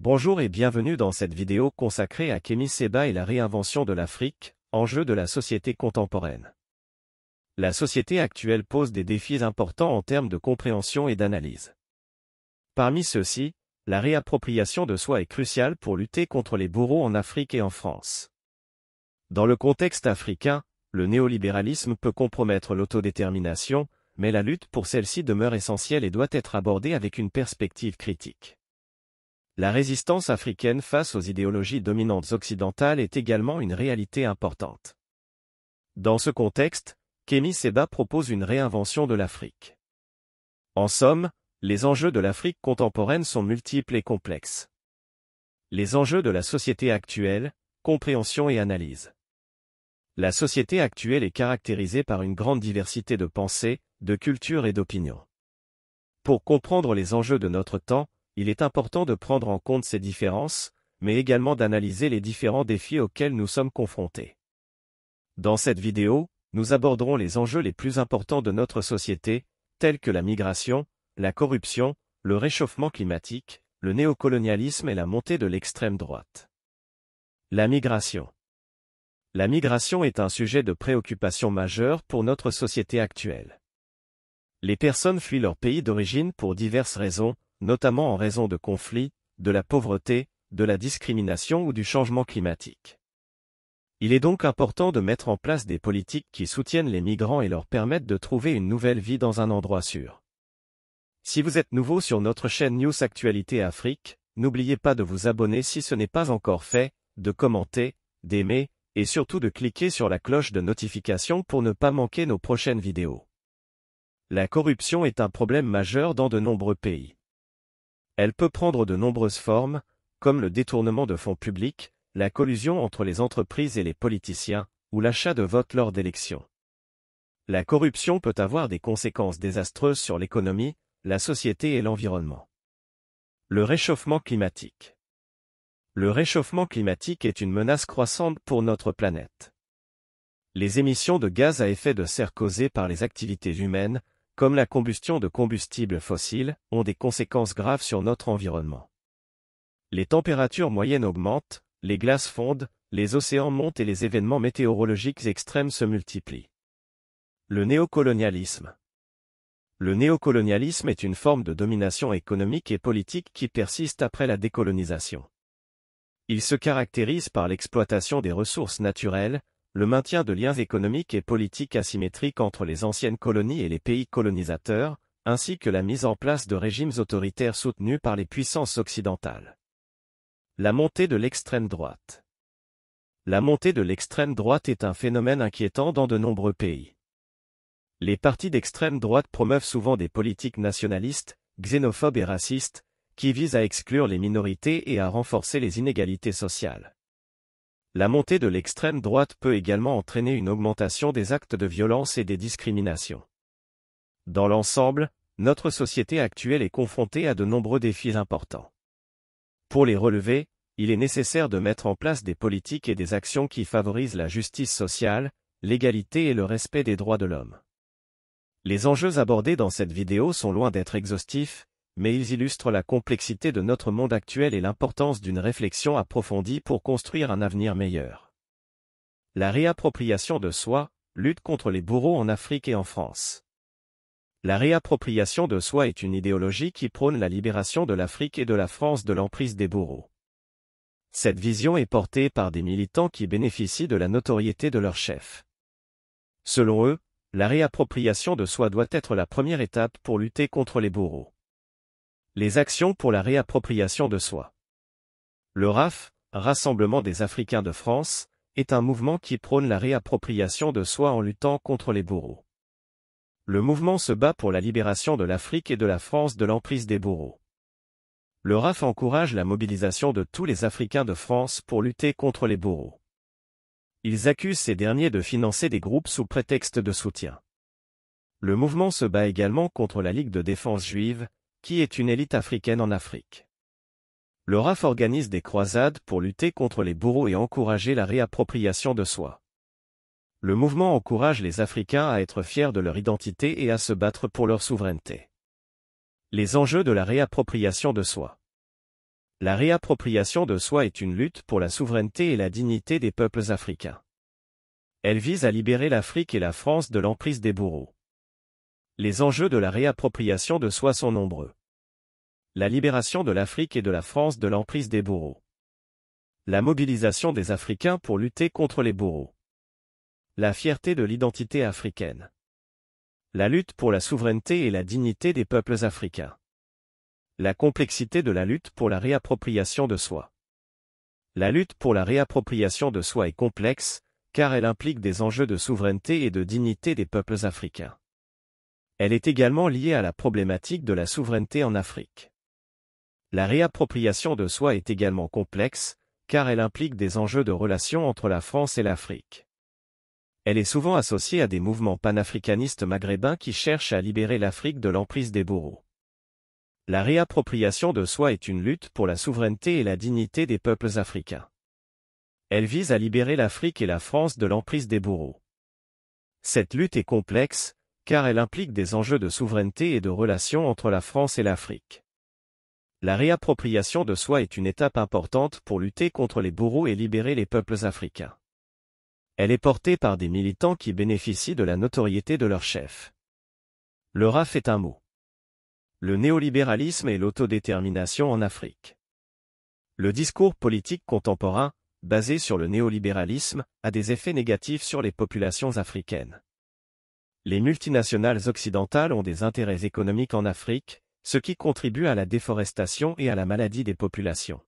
Bonjour et bienvenue dans cette vidéo consacrée à Kémy Seba et la réinvention de l'Afrique, enjeu de la société contemporaine. La société actuelle pose des défis importants en termes de compréhension et d'analyse. Parmi ceux-ci, la réappropriation de soi est cruciale pour lutter contre les bourreaux en Afrique et en France. Dans le contexte africain, le néolibéralisme peut compromettre l'autodétermination, mais la lutte pour celle-ci demeure essentielle et doit être abordée avec une perspective critique. La résistance africaine face aux idéologies dominantes occidentales est également une réalité importante. Dans ce contexte, Kémy Seba propose une réinvention de l'Afrique. En somme, les enjeux de l'Afrique contemporaine sont multiples et complexes. Les enjeux de la société actuelle, compréhension et analyse. La société actuelle est caractérisée par une grande diversité de pensées, de cultures et d'opinions. Pour comprendre les enjeux de notre temps, il est important de prendre en compte ces différences, mais également d'analyser les différents défis auxquels nous sommes confrontés. Dans cette vidéo, nous aborderons les enjeux les plus importants de notre société, tels que la migration, la corruption, le réchauffement climatique, le néocolonialisme et la montée de l'extrême droite. La migration. La migration est un sujet de préoccupation majeure pour notre société actuelle. Les personnes fuient leur pays d'origine pour diverses raisons, notamment en raison de conflits, de la pauvreté, de la discrimination ou du changement climatique. Il est donc important de mettre en place des politiques qui soutiennent les migrants et leur permettent de trouver une nouvelle vie dans un endroit sûr. Si vous êtes nouveau sur notre chaîne News Actualité Afrique, n'oubliez pas de vous abonner si ce n'est pas encore fait, de commenter, d'aimer, et surtout de cliquer sur la cloche de notification pour ne pas manquer nos prochaines vidéos. La corruption est un problème majeur dans de nombreux pays. Elle peut prendre de nombreuses formes, comme le détournement de fonds publics, la collusion entre les entreprises et les politiciens, ou l'achat de votes lors d'élections. La corruption peut avoir des conséquences désastreuses sur l'économie, la société et l'environnement. Le réchauffement climatique. Le réchauffement climatique est une menace croissante pour notre planète. Les émissions de gaz à effet de serre causées par les activités humaines, comme la combustion de combustibles fossiles, ont des conséquences graves sur notre environnement. Les températures moyennes augmentent, les glaces fondent, les océans montent et les événements météorologiques extrêmes se multiplient. Le néocolonialisme. Le néocolonialisme est une forme de domination économique et politique qui persiste après la décolonisation. Il se caractérise par l'exploitation des ressources naturelles, le maintien de liens économiques et politiques asymétriques entre les anciennes colonies et les pays colonisateurs, ainsi que la mise en place de régimes autoritaires soutenus par les puissances occidentales. La montée de l'extrême droite La montée de l'extrême droite est un phénomène inquiétant dans de nombreux pays. Les partis d'extrême droite promeuvent souvent des politiques nationalistes, xénophobes et racistes, qui visent à exclure les minorités et à renforcer les inégalités sociales. La montée de l'extrême droite peut également entraîner une augmentation des actes de violence et des discriminations. Dans l'ensemble, notre société actuelle est confrontée à de nombreux défis importants. Pour les relever, il est nécessaire de mettre en place des politiques et des actions qui favorisent la justice sociale, l'égalité et le respect des droits de l'homme. Les enjeux abordés dans cette vidéo sont loin d'être exhaustifs, mais ils illustrent la complexité de notre monde actuel et l'importance d'une réflexion approfondie pour construire un avenir meilleur. La réappropriation de soi, lutte contre les bourreaux en Afrique et en France. La réappropriation de soi est une idéologie qui prône la libération de l'Afrique et de la France de l'emprise des bourreaux. Cette vision est portée par des militants qui bénéficient de la notoriété de leur chef. Selon eux, la réappropriation de soi doit être la première étape pour lutter contre les bourreaux. Les actions pour la réappropriation de soi. Le RAF, Rassemblement des Africains de France, est un mouvement qui prône la réappropriation de soi en luttant contre les bourreaux. Le mouvement se bat pour la libération de l'Afrique et de la France de l'emprise des bourreaux. Le RAF encourage la mobilisation de tous les Africains de France pour lutter contre les bourreaux. Ils accusent ces derniers de financer des groupes sous prétexte de soutien. Le mouvement se bat également contre la Ligue de défense juive, qui est une élite africaine en Afrique. Le RAF organise des croisades pour lutter contre les bourreaux et encourager la réappropriation de soi. Le mouvement encourage les Africains à être fiers de leur identité et à se battre pour leur souveraineté. Les enjeux de la réappropriation de soi. La réappropriation de soi est une lutte pour la souveraineté et la dignité des peuples africains. Elle vise à libérer l'Afrique et la France de l'emprise des bourreaux. Les enjeux de la réappropriation de soi sont nombreux la libération de l'Afrique et de la France de l'emprise des bourreaux. La mobilisation des Africains pour lutter contre les bourreaux. La fierté de l'identité africaine. La lutte pour la souveraineté et la dignité des peuples africains. La complexité de la lutte pour la réappropriation de soi. La lutte pour la réappropriation de soi est complexe, car elle implique des enjeux de souveraineté et de dignité des peuples africains. Elle est également liée à la problématique de la souveraineté en Afrique. La réappropriation de soi est également complexe, car elle implique des enjeux de relations entre la France et l'Afrique. Elle est souvent associée à des mouvements panafricanistes maghrébins qui cherchent à libérer l'Afrique de l'emprise des bourreaux. La réappropriation de soi est une lutte pour la souveraineté et la dignité des peuples africains. Elle vise à libérer l'Afrique et la France de l'emprise des bourreaux. Cette lutte est complexe, car elle implique des enjeux de souveraineté et de relations entre la France et l'Afrique. La réappropriation de soi est une étape importante pour lutter contre les bourreaux et libérer les peuples africains. Elle est portée par des militants qui bénéficient de la notoriété de leur chef. Le RAF est un mot. Le néolibéralisme et l'autodétermination en Afrique. Le discours politique contemporain, basé sur le néolibéralisme, a des effets négatifs sur les populations africaines. Les multinationales occidentales ont des intérêts économiques en Afrique, ce qui contribue à la déforestation et à la maladie des populations.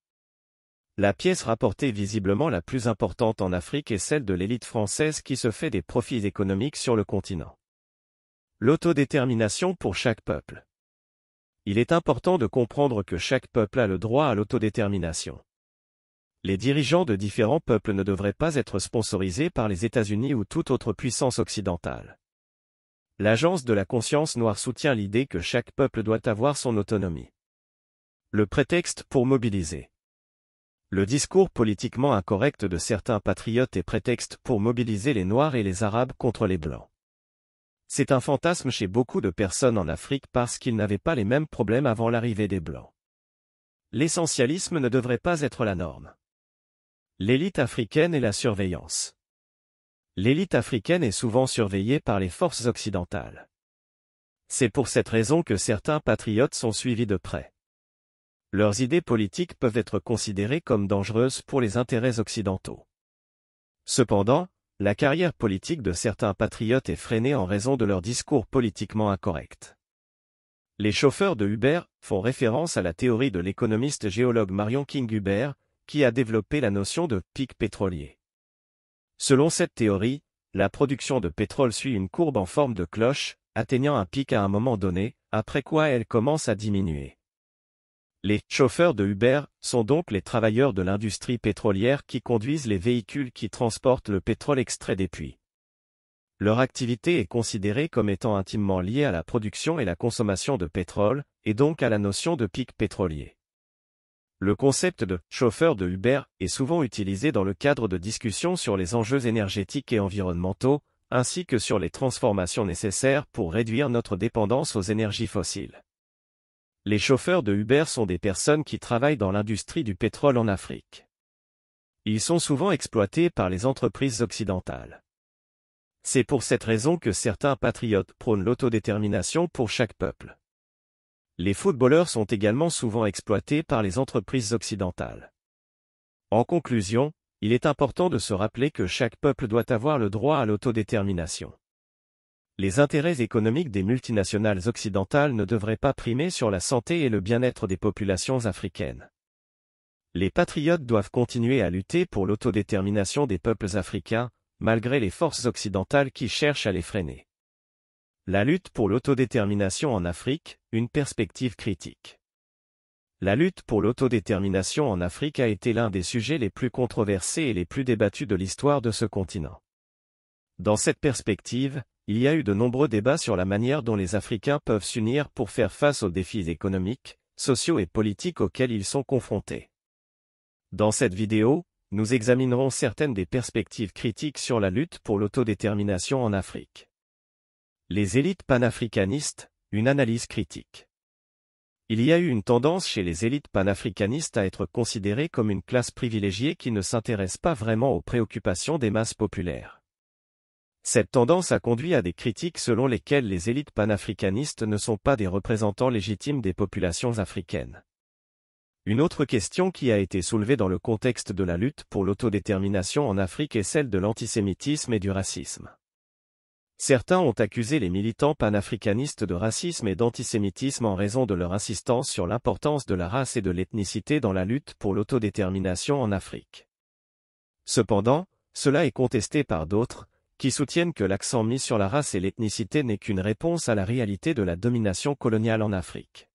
La pièce rapportée visiblement la plus importante en Afrique est celle de l'élite française qui se fait des profits économiques sur le continent. L'autodétermination pour chaque peuple. Il est important de comprendre que chaque peuple a le droit à l'autodétermination. Les dirigeants de différents peuples ne devraient pas être sponsorisés par les États-Unis ou toute autre puissance occidentale. L'Agence de la conscience noire soutient l'idée que chaque peuple doit avoir son autonomie. Le prétexte pour mobiliser. Le discours politiquement incorrect de certains patriotes est prétexte pour mobiliser les Noirs et les Arabes contre les Blancs. C'est un fantasme chez beaucoup de personnes en Afrique parce qu'ils n'avaient pas les mêmes problèmes avant l'arrivée des Blancs. L'essentialisme ne devrait pas être la norme. L'élite africaine et la surveillance l'élite africaine est souvent surveillée par les forces occidentales. C'est pour cette raison que certains patriotes sont suivis de près. Leurs idées politiques peuvent être considérées comme dangereuses pour les intérêts occidentaux. Cependant, la carrière politique de certains patriotes est freinée en raison de leurs discours politiquement incorrects. Les chauffeurs de Uber font référence à la théorie de l'économiste géologue Marion King hubert qui a développé la notion de pic pétrolier. Selon cette théorie, la production de pétrole suit une courbe en forme de cloche, atteignant un pic à un moment donné, après quoi elle commence à diminuer. Les chauffeurs de Uber sont donc les travailleurs de l'industrie pétrolière qui conduisent les véhicules qui transportent le pétrole extrait des puits. Leur activité est considérée comme étant intimement liée à la production et la consommation de pétrole, et donc à la notion de pic pétrolier. Le concept de chauffeur de Uber est souvent utilisé dans le cadre de discussions sur les enjeux énergétiques et environnementaux, ainsi que sur les transformations nécessaires pour réduire notre dépendance aux énergies fossiles. Les chauffeurs de Uber sont des personnes qui travaillent dans l'industrie du pétrole en Afrique. Ils sont souvent exploités par les entreprises occidentales. C'est pour cette raison que certains patriotes prônent l'autodétermination pour chaque peuple. Les footballeurs sont également souvent exploités par les entreprises occidentales. En conclusion, il est important de se rappeler que chaque peuple doit avoir le droit à l'autodétermination. Les intérêts économiques des multinationales occidentales ne devraient pas primer sur la santé et le bien-être des populations africaines. Les patriotes doivent continuer à lutter pour l'autodétermination des peuples africains, malgré les forces occidentales qui cherchent à les freiner. La lutte pour l'autodétermination en Afrique, une perspective critique. La lutte pour l'autodétermination en Afrique a été l'un des sujets les plus controversés et les plus débattus de l'histoire de ce continent. Dans cette perspective, il y a eu de nombreux débats sur la manière dont les Africains peuvent s'unir pour faire face aux défis économiques, sociaux et politiques auxquels ils sont confrontés. Dans cette vidéo, nous examinerons certaines des perspectives critiques sur la lutte pour l'autodétermination en Afrique. Les élites panafricanistes, une analyse critique. Il y a eu une tendance chez les élites panafricanistes à être considérées comme une classe privilégiée qui ne s'intéresse pas vraiment aux préoccupations des masses populaires. Cette tendance a conduit à des critiques selon lesquelles les élites panafricanistes ne sont pas des représentants légitimes des populations africaines. Une autre question qui a été soulevée dans le contexte de la lutte pour l'autodétermination en Afrique est celle de l'antisémitisme et du racisme. Certains ont accusé les militants panafricanistes de racisme et d'antisémitisme en raison de leur insistance sur l'importance de la race et de l'ethnicité dans la lutte pour l'autodétermination en Afrique. Cependant, cela est contesté par d'autres, qui soutiennent que l'accent mis sur la race et l'ethnicité n'est qu'une réponse à la réalité de la domination coloniale en Afrique.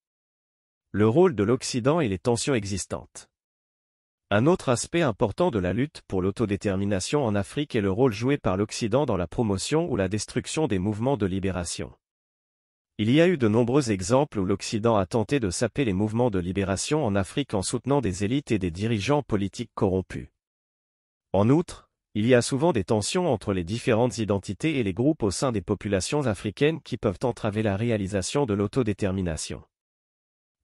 Le rôle de l'Occident et les tensions existantes. Un autre aspect important de la lutte pour l'autodétermination en Afrique est le rôle joué par l'Occident dans la promotion ou la destruction des mouvements de libération. Il y a eu de nombreux exemples où l'Occident a tenté de saper les mouvements de libération en Afrique en soutenant des élites et des dirigeants politiques corrompus. En outre, il y a souvent des tensions entre les différentes identités et les groupes au sein des populations africaines qui peuvent entraver la réalisation de l'autodétermination.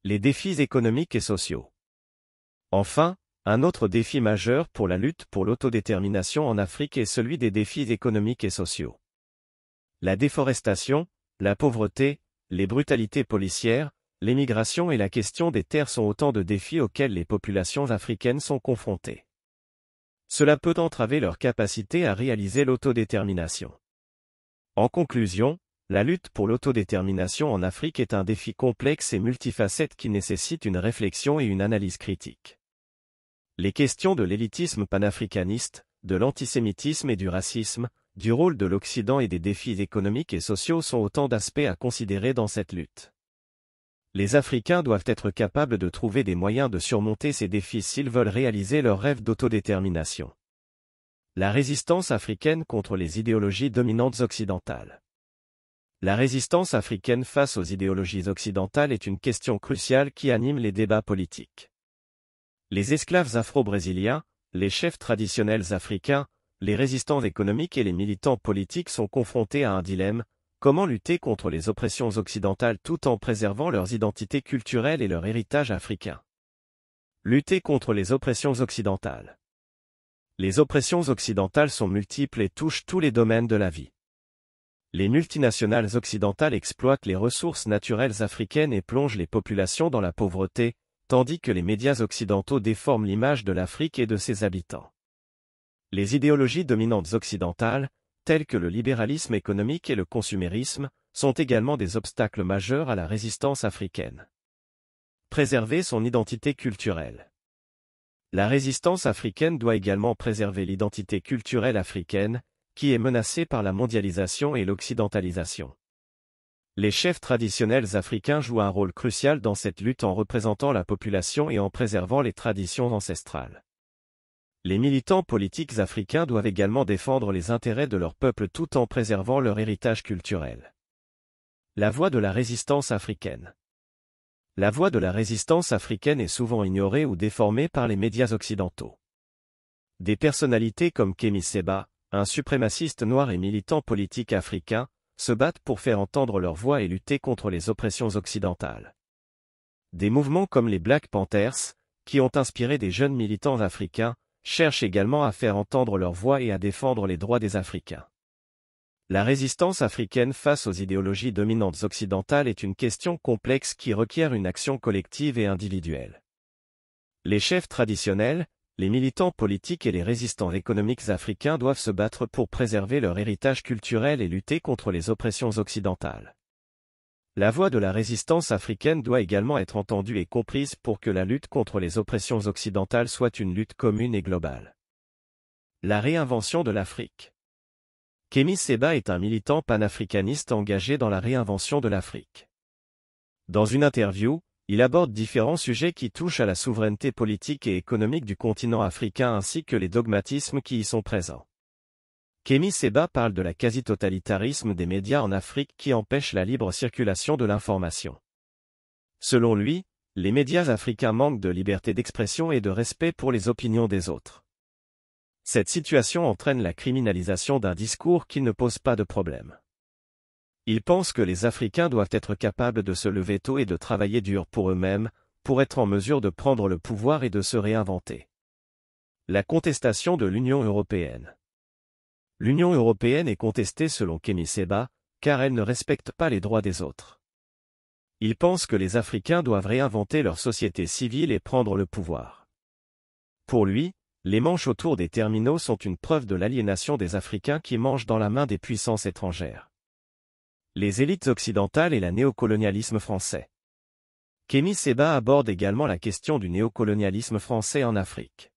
Les défis économiques et sociaux. Enfin, un autre défi majeur pour la lutte pour l'autodétermination en Afrique est celui des défis économiques et sociaux. La déforestation, la pauvreté, les brutalités policières, l'émigration et la question des terres sont autant de défis auxquels les populations africaines sont confrontées. Cela peut entraver leur capacité à réaliser l'autodétermination. En conclusion, la lutte pour l'autodétermination en Afrique est un défi complexe et multifacette qui nécessite une réflexion et une analyse critique. Les questions de l'élitisme panafricaniste, de l'antisémitisme et du racisme, du rôle de l'Occident et des défis économiques et sociaux sont autant d'aspects à considérer dans cette lutte. Les Africains doivent être capables de trouver des moyens de surmonter ces défis s'ils veulent réaliser leur rêve d'autodétermination. La résistance africaine contre les idéologies dominantes occidentales. La résistance africaine face aux idéologies occidentales est une question cruciale qui anime les débats politiques les esclaves afro-brésiliens, les chefs traditionnels africains, les résistants économiques et les militants politiques sont confrontés à un dilemme, comment lutter contre les oppressions occidentales tout en préservant leurs identités culturelles et leur héritage africain. Lutter contre les oppressions occidentales. Les oppressions occidentales sont multiples et touchent tous les domaines de la vie. Les multinationales occidentales exploitent les ressources naturelles africaines et plongent les populations dans la pauvreté, tandis que les médias occidentaux déforment l'image de l'Afrique et de ses habitants. Les idéologies dominantes occidentales, telles que le libéralisme économique et le consumérisme, sont également des obstacles majeurs à la résistance africaine. Préserver son identité culturelle. La résistance africaine doit également préserver l'identité culturelle africaine, qui est menacée par la mondialisation et l'occidentalisation. Les chefs traditionnels africains jouent un rôle crucial dans cette lutte en représentant la population et en préservant les traditions ancestrales. Les militants politiques africains doivent également défendre les intérêts de leur peuple tout en préservant leur héritage culturel. La voix de la résistance africaine La voix de la résistance africaine est souvent ignorée ou déformée par les médias occidentaux. Des personnalités comme Kémy Seba, un suprémaciste noir et militant politique africain, se battent pour faire entendre leur voix et lutter contre les oppressions occidentales. Des mouvements comme les Black Panthers, qui ont inspiré des jeunes militants africains, cherchent également à faire entendre leur voix et à défendre les droits des Africains. La résistance africaine face aux idéologies dominantes occidentales est une question complexe qui requiert une action collective et individuelle. Les chefs traditionnels, les militants politiques et les résistants économiques africains doivent se battre pour préserver leur héritage culturel et lutter contre les oppressions occidentales. La voix de la résistance africaine doit également être entendue et comprise pour que la lutte contre les oppressions occidentales soit une lutte commune et globale. La réinvention de l'Afrique Kémy Seba est un militant panafricaniste engagé dans la réinvention de l'Afrique. Dans une interview, il aborde différents sujets qui touchent à la souveraineté politique et économique du continent africain ainsi que les dogmatismes qui y sont présents. Kemi Seba parle de la quasi-totalitarisme des médias en Afrique qui empêche la libre circulation de l'information. Selon lui, les médias africains manquent de liberté d'expression et de respect pour les opinions des autres. Cette situation entraîne la criminalisation d'un discours qui ne pose pas de problème. Ils pense que les Africains doivent être capables de se lever tôt et de travailler dur pour eux-mêmes, pour être en mesure de prendre le pouvoir et de se réinventer. La contestation de l'Union européenne. L'Union européenne est contestée selon Kemi Seba, car elle ne respecte pas les droits des autres. Il pense que les Africains doivent réinventer leur société civile et prendre le pouvoir. Pour lui, les manches autour des terminaux sont une preuve de l'aliénation des Africains qui mangent dans la main des puissances étrangères les élites occidentales et la néocolonialisme français. Kémy Seba aborde également la question du néocolonialisme français en Afrique.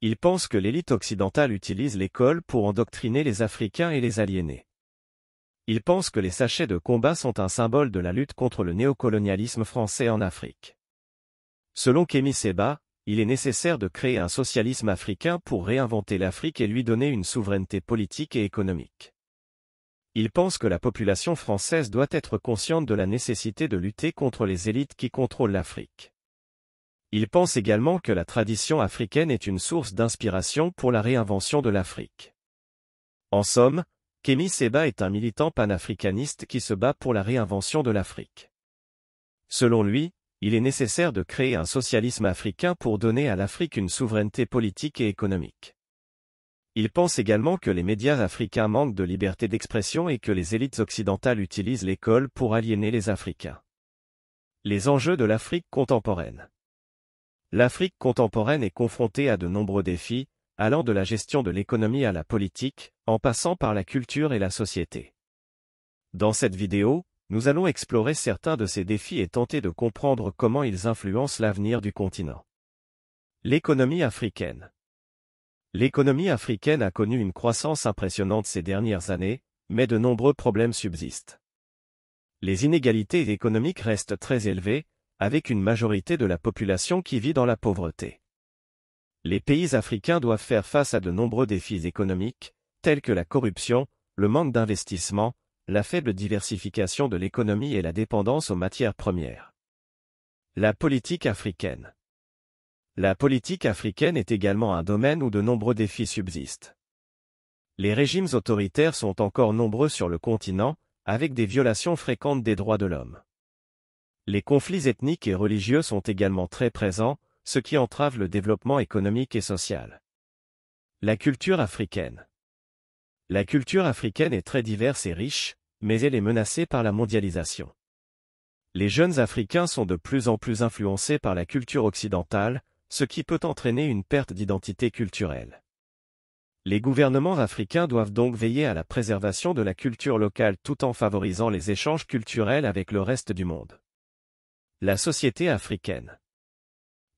Il pense que l'élite occidentale utilise l'école pour endoctriner les Africains et les aliénés. Il pense que les sachets de combat sont un symbole de la lutte contre le néocolonialisme français en Afrique. Selon Kémy Seba, il est nécessaire de créer un socialisme africain pour réinventer l'Afrique et lui donner une souveraineté politique et économique. Il pense que la population française doit être consciente de la nécessité de lutter contre les élites qui contrôlent l'Afrique. Il pense également que la tradition africaine est une source d'inspiration pour la réinvention de l'Afrique. En somme, Kémy Seba est un militant panafricaniste qui se bat pour la réinvention de l'Afrique. Selon lui, il est nécessaire de créer un socialisme africain pour donner à l'Afrique une souveraineté politique et économique. Il pense également que les médias africains manquent de liberté d'expression et que les élites occidentales utilisent l'école pour aliéner les Africains. Les enjeux de l'Afrique contemporaine L'Afrique contemporaine est confrontée à de nombreux défis, allant de la gestion de l'économie à la politique, en passant par la culture et la société. Dans cette vidéo, nous allons explorer certains de ces défis et tenter de comprendre comment ils influencent l'avenir du continent. L'économie africaine L'économie africaine a connu une croissance impressionnante ces dernières années, mais de nombreux problèmes subsistent. Les inégalités économiques restent très élevées, avec une majorité de la population qui vit dans la pauvreté. Les pays africains doivent faire face à de nombreux défis économiques, tels que la corruption, le manque d'investissement, la faible diversification de l'économie et la dépendance aux matières premières. La politique africaine la politique africaine est également un domaine où de nombreux défis subsistent. Les régimes autoritaires sont encore nombreux sur le continent, avec des violations fréquentes des droits de l'homme. Les conflits ethniques et religieux sont également très présents, ce qui entrave le développement économique et social. La culture africaine La culture africaine est très diverse et riche, mais elle est menacée par la mondialisation. Les jeunes Africains sont de plus en plus influencés par la culture occidentale, ce qui peut entraîner une perte d'identité culturelle. Les gouvernements africains doivent donc veiller à la préservation de la culture locale tout en favorisant les échanges culturels avec le reste du monde. La société africaine.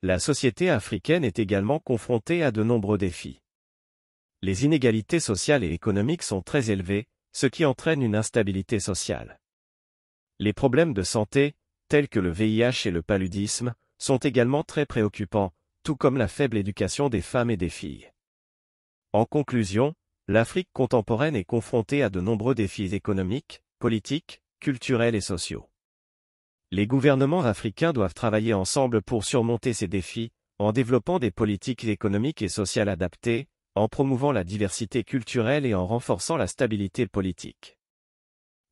La société africaine est également confrontée à de nombreux défis. Les inégalités sociales et économiques sont très élevées, ce qui entraîne une instabilité sociale. Les problèmes de santé, tels que le VIH et le paludisme, sont également très préoccupants, tout comme la faible éducation des femmes et des filles. En conclusion, l'Afrique contemporaine est confrontée à de nombreux défis économiques, politiques, culturels et sociaux. Les gouvernements africains doivent travailler ensemble pour surmonter ces défis, en développant des politiques économiques et sociales adaptées, en promouvant la diversité culturelle et en renforçant la stabilité politique.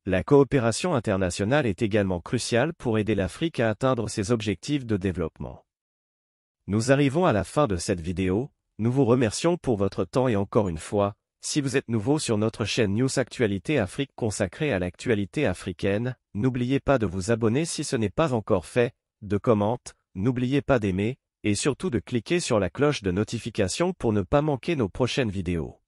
La coopération internationale est également cruciale pour aider l'Afrique à atteindre ses objectifs de développement. Nous arrivons à la fin de cette vidéo, nous vous remercions pour votre temps et encore une fois, si vous êtes nouveau sur notre chaîne News Actualité Afrique consacrée à l'actualité africaine, n'oubliez pas de vous abonner si ce n'est pas encore fait, de commenter, n'oubliez pas d'aimer, et surtout de cliquer sur la cloche de notification pour ne pas manquer nos prochaines vidéos.